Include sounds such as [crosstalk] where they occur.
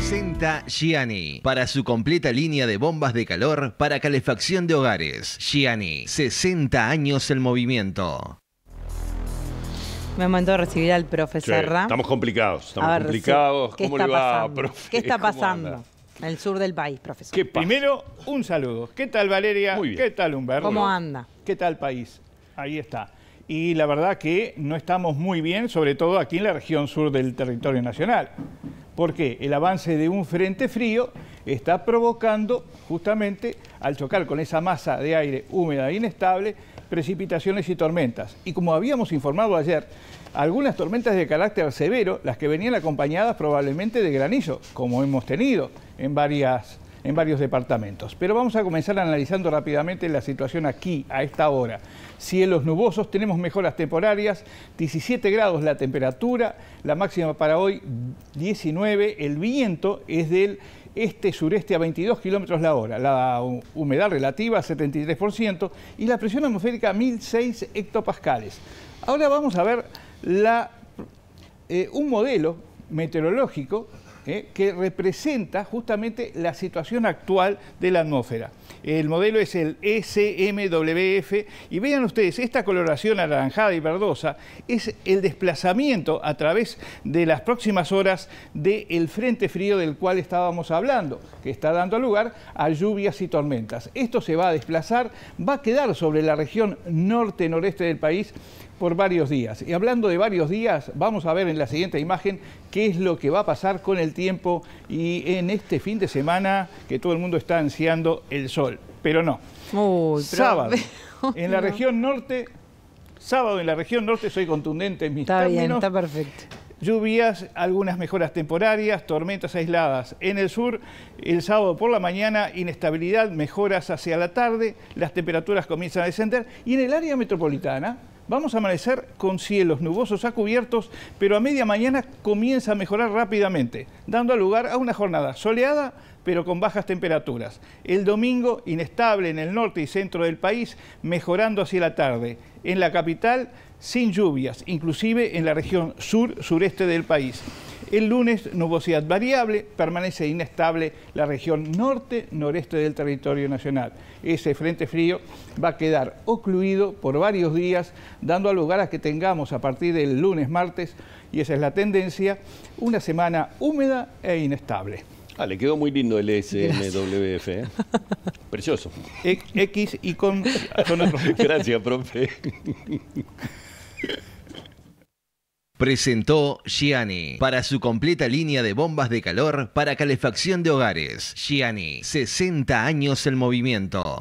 Presenta Gianni para su completa línea de bombas de calor para calefacción de hogares. Gianni, 60 años el movimiento. Me mandó a recibir al profesor. Estamos complicados, estamos complicados. ¿Qué ¿Cómo está le va, pasando? ¿Qué está pasando? En el sur del país, profesor. Primero, un saludo. ¿Qué tal, Valeria? ¿Qué tal, Humberto? ¿Cómo anda? ¿Qué tal, país? Ahí está. Y la verdad que no estamos muy bien, sobre todo aquí en la región sur del territorio nacional porque el avance de un frente frío está provocando justamente al chocar con esa masa de aire húmeda e inestable precipitaciones y tormentas. Y como habíamos informado ayer, algunas tormentas de carácter severo, las que venían acompañadas probablemente de granizo, como hemos tenido en varias en varios departamentos. Pero vamos a comenzar analizando rápidamente la situación aquí, a esta hora. Cielos nubosos, tenemos mejoras temporarias, 17 grados la temperatura, la máxima para hoy 19, el viento es del este-sureste a 22 kilómetros la hora, la humedad relativa 73% y la presión atmosférica 1006 hectopascales. Ahora vamos a ver la, eh, un modelo meteorológico ¿eh? que representa justamente la situación actual de la atmósfera. El modelo es el SMWF y vean ustedes, esta coloración anaranjada y verdosa es el desplazamiento a través de las próximas horas del frente frío del cual estábamos hablando, que está dando lugar a lluvias y tormentas. Esto se va a desplazar, va a quedar sobre la región norte-noreste del país por varios días. Y hablando de varios días, vamos a ver en la siguiente imagen qué es lo que va a pasar con el tiempo y en este fin de semana que todo el mundo está ansiando el sol. Pero no. Sábado. [laughs] en la región norte, sábado en la región norte, soy contundente en mis Está bien, está perfecto lluvias, algunas mejoras temporarias, tormentas aisladas. En el sur, el sábado por la mañana, inestabilidad, mejoras hacia la tarde, las temperaturas comienzan a descender. Y en el área metropolitana, Vamos a amanecer con cielos nubosos a cubiertos, pero a media mañana comienza a mejorar rápidamente, dando lugar a una jornada soleada pero con bajas temperaturas. El domingo, inestable en el norte y centro del país, mejorando hacia la tarde. En la capital, sin lluvias, inclusive en la región sur-sureste del país. El lunes, nubosidad variable, permanece inestable la región norte-noreste del territorio nacional. Ese frente frío va a quedar ocluido por varios días, dando lugar a que tengamos a partir del lunes-martes, y esa es la tendencia, una semana húmeda e inestable. Ah, le quedó muy lindo el SMWF. ¿eh? [laughs] Precioso. E, X y con [laughs] Gracias, profe. Presentó Gianni para su completa línea de bombas de calor para calefacción de hogares. Gianni, 60 años el movimiento.